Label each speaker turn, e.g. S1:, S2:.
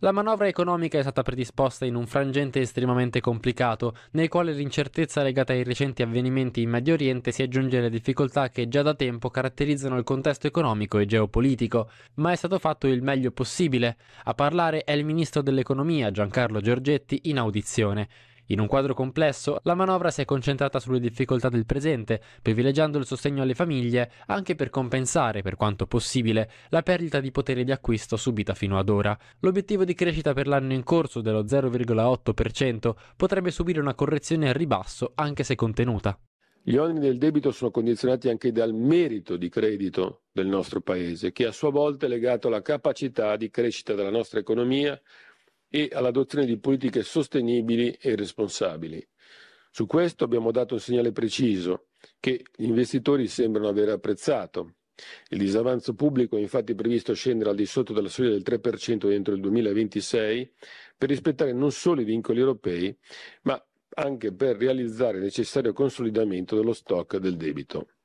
S1: La manovra economica è stata predisposta in un frangente estremamente complicato, nel quale l'incertezza legata ai recenti avvenimenti in Medio Oriente si aggiunge alle difficoltà che già da tempo caratterizzano il contesto economico e geopolitico, ma è stato fatto il meglio possibile. A parlare è il ministro dell'economia Giancarlo Giorgetti in audizione. In un quadro complesso, la manovra si è concentrata sulle difficoltà del presente, privilegiando il sostegno alle famiglie anche per compensare, per quanto possibile, la perdita di potere di acquisto subita fino ad ora. L'obiettivo di crescita per l'anno in corso dello 0,8% potrebbe subire una correzione al ribasso anche se contenuta.
S2: Gli oneri del debito sono condizionati anche dal merito di credito del nostro Paese, che a sua volta è legato alla capacità di crescita della nostra economia e all'adozione di politiche sostenibili e responsabili. Su questo abbiamo dato un segnale preciso che gli investitori sembrano aver apprezzato. Il disavanzo pubblico è infatti previsto scendere al di sotto della soglia del 3% entro il 2026 per rispettare non solo i vincoli europei, ma anche per realizzare il necessario consolidamento dello stock del debito.